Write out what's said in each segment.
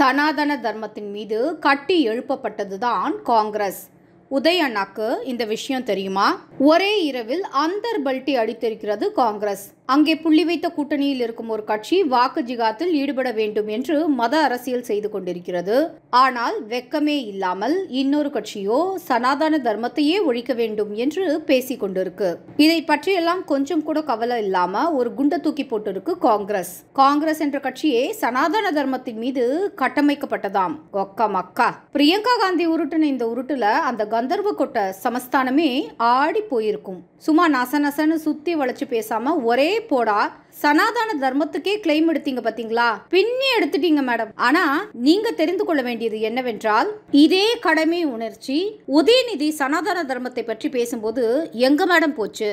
சனாதன தர்மத்தின் மீது கட்டி எழுப்பப்பட்டதுதான் காங்கிரஸ் உதயண்ணாக்கு அண்ணாக்கு இந்த விஷயம் தெரியுமா ஒரே இரவில் அந்தர் பல்ட்டி அடித்திருக்கிறது காங்கிரஸ் அங்கே புள்ளி வைத்த கூட்டணியில் இருக்கும் ஒரு கட்சி வாக்கு ஜிகாத்தில் ஈடுபட வேண்டும் என்று மத அரசியல் செய்து கொண்டிருக்கிறது ஆனால் வெக்கமே இல்லாமல் இன்னொரு கட்சியோ சனாதன தர்மத்தையே ஒழிக்க வேண்டும் என்று பேசிக் கொண்டிருக்கு இதை பற்றியெல்லாம் கொஞ்சம் கூட கவலை இல்லாம ஒரு குண்டை தூக்கி போட்டிருக்கு காங்கிரஸ் காங்கிரஸ் என்ற கட்சியே சனாதன தர்மத்தின் மீது கட்டமைக்கப்பட்டதாம் ஒக்கா மக்கா பிரியங்கா காந்தி உருட்டின இந்த உருட்டுல அந்த கந்தர்வ கொட்ட சமஸ்தானமே ஆடி போயிருக்கும் சும்மா நச நசன்னு சுத்தி வளைச்சு பேசாம ஒரே போடா சனாதன தர்மத்துக்கே கிளைம் எடுத்தீங்க பாத்தீங்களா பின்னி எடுத்துட்டீங்க மேடம் ஆனா நீங்க தெரிந்து கொள்ள வேண்டியது என்னவென்றால் இதே கடமை உணர்ச்சி உதயநிதி சனாதன தர்மத்தை பற்றி பேசும்போது எங்க மேடம் போச்சு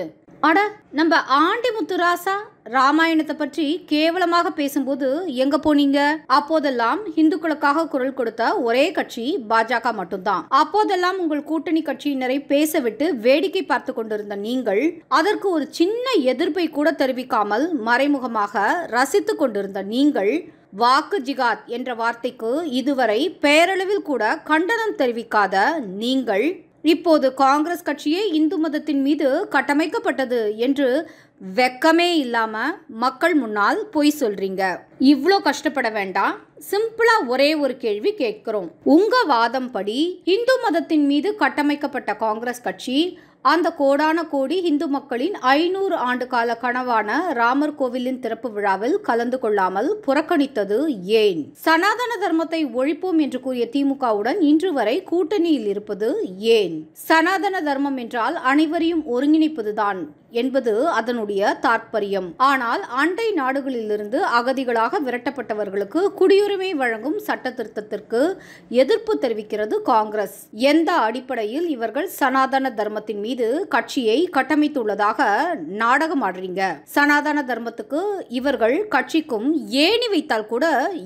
அட நம்ம ஆண்டி முத்துராசா ராமாயணத்தை பற்றி கேவலமாக பேசும்போது எங்க போனீங்க அப்போதெல்லாம் இந்துக்களுக்காக குரல் கொடுத்த ஒரே கட்சி பாஜக மட்டும்தான் அப்போதெல்லாம் உங்கள் கூட்டணி கட்சியினரை பேச விட்டு வேடிக்கை பார்த்து கொண்டிருந்த நீங்கள் அதற்கு ஒரு சின்ன எதிர்ப்பை கூட தெரிவிக்காமல் மறைமுகமாக ரசித்து கொண்டிருந்த நீங்கள் வாக்கு ஜிகாத் என்ற வார்த்தைக்கு இதுவரை பெயரளவில் கூட கண்டனம் தெரிவிக்காத நீங்கள் இப்போது காங்கிரஸ் கட்சியே இந்து மதத்தின் மீது கட்டமைக்கப்பட்டது என்று வெக்கமே இல்லாமல் மக்கள் முன்னால் பொய் சொல்கிறீங்க இவ்வளோ கஷ்டப்பட வேண்டாம் சிம்பிளாக ஒரே ஒரு கேள்வி கேட்குறோம் உங்கள் வாதம் படி இந்து மதத்தின் மீது கட்டமைக்கப்பட்ட காங்கிரஸ் கட்சி அந்த கோடான கோடி இந்து மக்களின் ஐநூறு ஆண்டு கால கனவான ராமர் கோவிலின் திறப்பு விழாவில் கலந்து கொள்ளாமல் புறக்கணித்தது ஏன் சனாதன தர்மத்தை ஒழிப்போம் என்று கூறிய திமுகவுடன் இன்று வரை கூட்டணியில் இருப்பது ஏன் சனாதன தர்மம் என்றால் அனைவரையும் ஒருங்கிணைப்பதுதான் என்பது அதனுடைய தாற்பயம் ஆனால் அண்டை நாடுகளிலிருந்து அகதிகளாக விரட்டப்பட்டவர்களுக்கு குடியுரிமை வழங்கும் சட்ட திருத்தத்திற்கு எதிர்ப்பு தெரிவிக்கிறது காங்கிரஸ் எந்த அடிப்படையில் இவர்கள் சனாதன தர்மத்தின் மீது கட்சியை கட்டமைத்துள்ளதாக நாடகம் ஆடுறீங்க சனாதன தர்மத்துக்கு இவர்கள் கட்சிக்கும் ஏணி வைத்தால் கூட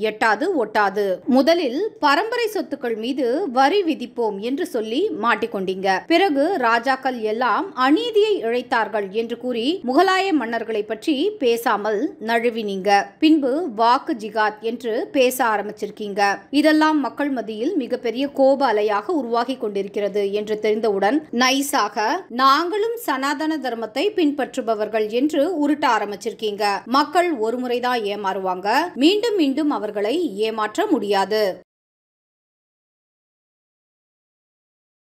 எட்டாது ஒட்டாது முதலில் பரம்பரை சொத்துக்கள் மீது வரி விதிப்போம் என்று சொல்லி மாட்டிக்கொண்டீங்க பிறகு ராஜாக்கள் எல்லாம் அநீதியை இழைத்தார்கள் என்று கூறி முகலாய மன்னர்களை பற்றி பேசாமல் நழுவினீங்க பின்பு வாக்கு ஜிகாத் என்று பேச ஆரம்பிச்சிருக்கீங்க இதெல்லாம் மக்கள் மத்தியில் மிகப்பெரிய கோப அலையாக உருவாகி கொண்டிருக்கிறது என்று தெரிந்தவுடன் நைஸாக நாங்களும் சனாதன தர்மத்தை பின்பற்றுபவர்கள் என்று உருட்ட ஆரம்பிச்சிருக்கீங்க மக்கள் ஒருமுறைதான் ஏமாறுவாங்க மீண்டும் மீண்டும் அவர்களை ஏமாற்ற முடியாது